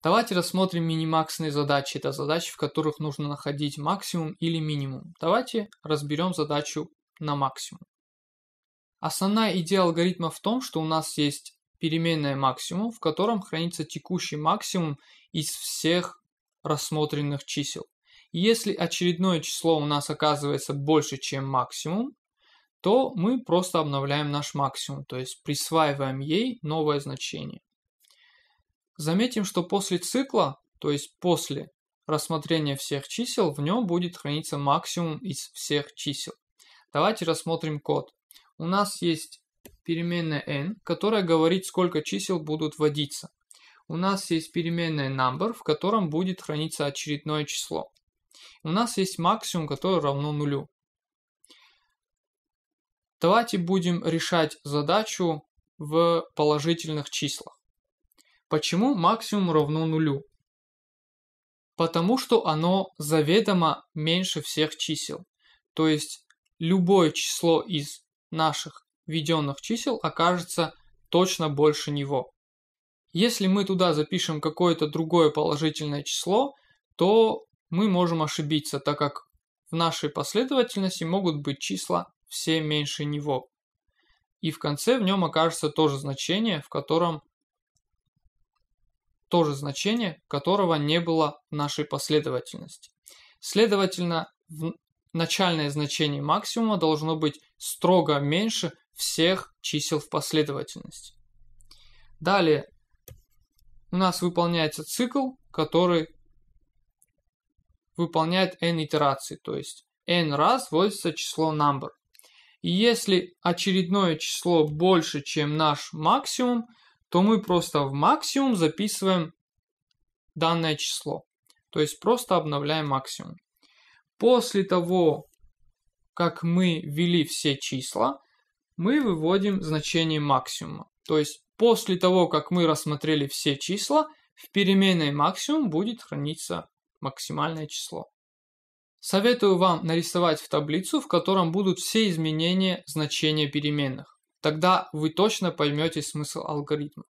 Давайте рассмотрим минимаксные задачи. Это задачи, в которых нужно находить максимум или минимум. Давайте разберем задачу на максимум. Основная идея алгоритма в том, что у нас есть переменная максимум, в котором хранится текущий максимум из всех рассмотренных чисел. если очередное число у нас оказывается больше, чем максимум, то мы просто обновляем наш максимум, то есть присваиваем ей новое значение. Заметим, что после цикла, то есть после рассмотрения всех чисел, в нем будет храниться максимум из всех чисел. Давайте рассмотрим код. У нас есть переменная n, которая говорит, сколько чисел будут вводиться. У нас есть переменная number, в котором будет храниться очередное число. У нас есть максимум, который равно нулю. Давайте будем решать задачу в положительных числах. Почему максимум равно нулю? Потому что оно заведомо меньше всех чисел. То есть любое число из наших введенных чисел окажется точно больше него. Если мы туда запишем какое-то другое положительное число, то мы можем ошибиться, так как в нашей последовательности могут быть числа все меньше него. И в конце в нем окажется тоже значение, в котором то же значение, которого не было в нашей последовательности. Следовательно, начальное значение максимума должно быть строго меньше всех чисел в последовательности. Далее у нас выполняется цикл, который выполняет n итераций, то есть n раз вводится число number. И если очередное число больше, чем наш максимум, то мы просто в максимум записываем данное число. То есть просто обновляем максимум. После того, как мы ввели все числа, мы выводим значение максимума. То есть после того, как мы рассмотрели все числа, в переменной максимум будет храниться максимальное число. Советую вам нарисовать в таблицу, в котором будут все изменения значения переменных. Тогда вы точно поймете смысл алгоритма.